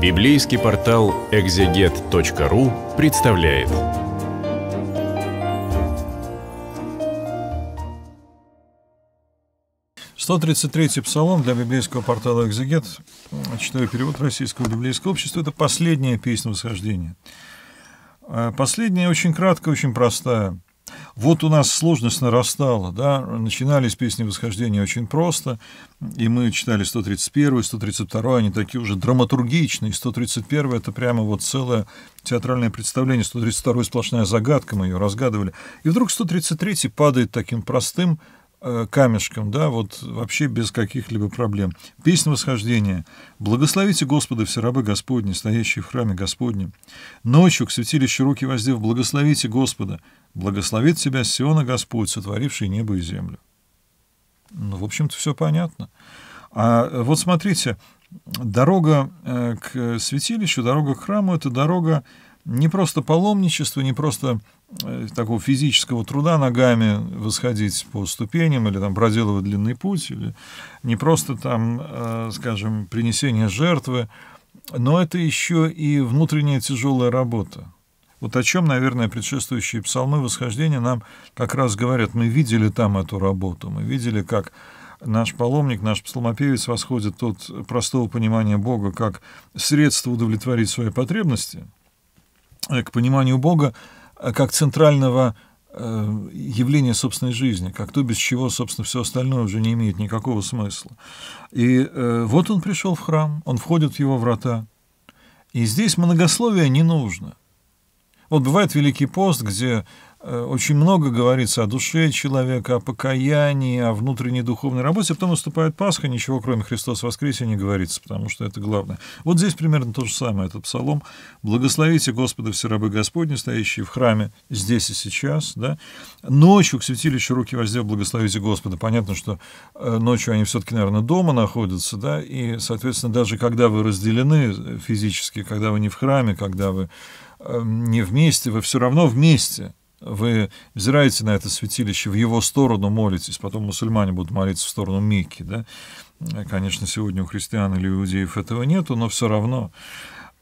Библейский портал экзегет.ру представляет. Сто тридцать третий псалом для библейского портала «Экзегет». Читаю перевод Российского библейского общества. Это последняя песня восхождения. Э, последняя очень краткая, очень простая. Вот у нас сложность нарастала, да, начинались песни восхождения очень просто, и мы читали 131, 132, они такие уже драматургичные, 131 это прямо вот целое театральное представление, 132 сплошная загадка, мы ее разгадывали, и вдруг 133 падает таким простым Э, камешком, да, вот вообще без каких-либо проблем. Песня восхождения. «Благословите Господа все рабы Господни, стоящие в храме Господнем. Ночью к святилищу руки воздев, благословите Господа. Благословит тебя Сиона Господь, сотворивший небо и землю». Ну, в общем-то, все понятно. А э, вот смотрите, дорога э, к святилищу, дорога к храму — это дорога не просто паломничество, не просто э, такого физического труда ногами восходить по ступеням или там проделывать длинный путь, или не просто там, э, скажем, принесение жертвы, но это еще и внутренняя тяжелая работа. Вот о чем, наверное, предшествующие псалмы восхождения нам как раз говорят. Мы видели там эту работу, мы видели, как наш паломник, наш псалмопевец восходит от простого понимания Бога как средство удовлетворить свои потребности – Э, к пониманию Бога э, как центрального э, явления собственной жизни, как то, без чего, собственно, все остальное уже не имеет никакого смысла. И вот он пришел в храм, он входит в его врата, и здесь многословие не нужно. Вот бывает Великий пост, где Э, очень много говорится о душе человека, о покаянии, о внутренней духовной работе. А потом наступает Пасха, ничего кроме Христос воскресе не говорится, потому что это главное. Вот здесь примерно то же самое, этот псалом. «Благословите Господа все рабы Господни, стоящие в храме здесь и сейчас». Да? Ночью к святилищу руки воздев «Благословите Господа». Понятно, что э, ночью они все-таки, наверное, дома находятся, да, и, соответственно, даже когда вы разделены э, физически, когда вы не в храме, когда вы не вместе, вы все равно вместе – вы взираете на это святилище, в его сторону молитесь, потом мусульмане будут молиться в сторону Мекки, да? Э, конечно, сегодня у христиан или иудеев этого нету, но все равно.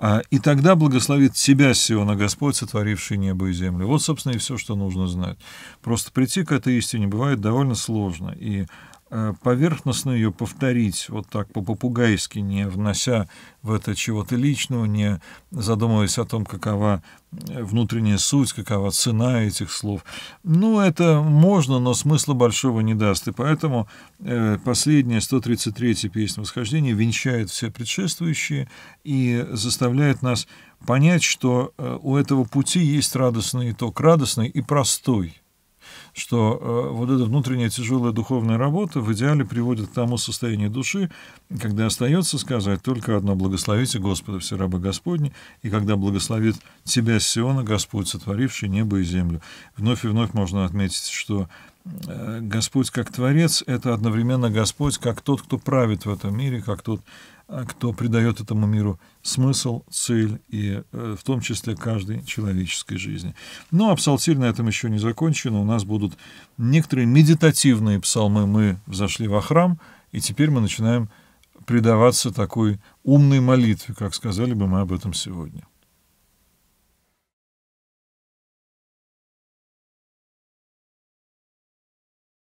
А, и тогда благословит тебя, Сиона, Господь, сотворивший небо и землю. Вот, собственно, и все, что нужно знать. Просто прийти к этой истине бывает довольно сложно. И Э, поверхностно ее повторить вот так по-попугайски, не внося в это чего-то личного, не задумываясь о том, какова э, внутренняя суть, какова цена этих слов. Ну, это можно, но смысла большого не даст. И поэтому э, последняя, 133-я песня «Восхождение» венчает все предшествующие и заставляет нас понять, что э, у этого пути есть радостный итог, радостный и простой – что э, вот эта внутренняя тяжелая духовная работа в идеале приводит к тому состоянию души, когда остается сказать только одно «Благословите Господа все рабы Господни», и когда благословит тебя Сиона Господь, сотворивший небо и землю. Вновь и вновь можно отметить, что э, Господь как Творец — это одновременно Господь как Тот, кто правит в этом мире, как Тот, Э, кто придает этому миру смысл, цель и э, в том числе каждой человеческой жизни. Ну, а псалтирь на этом еще не закончен. У нас будут некоторые медитативные псалмы. Мы взошли во храм, и теперь мы начинаем предаваться такой умной молитве, как сказали бы мы об этом сегодня.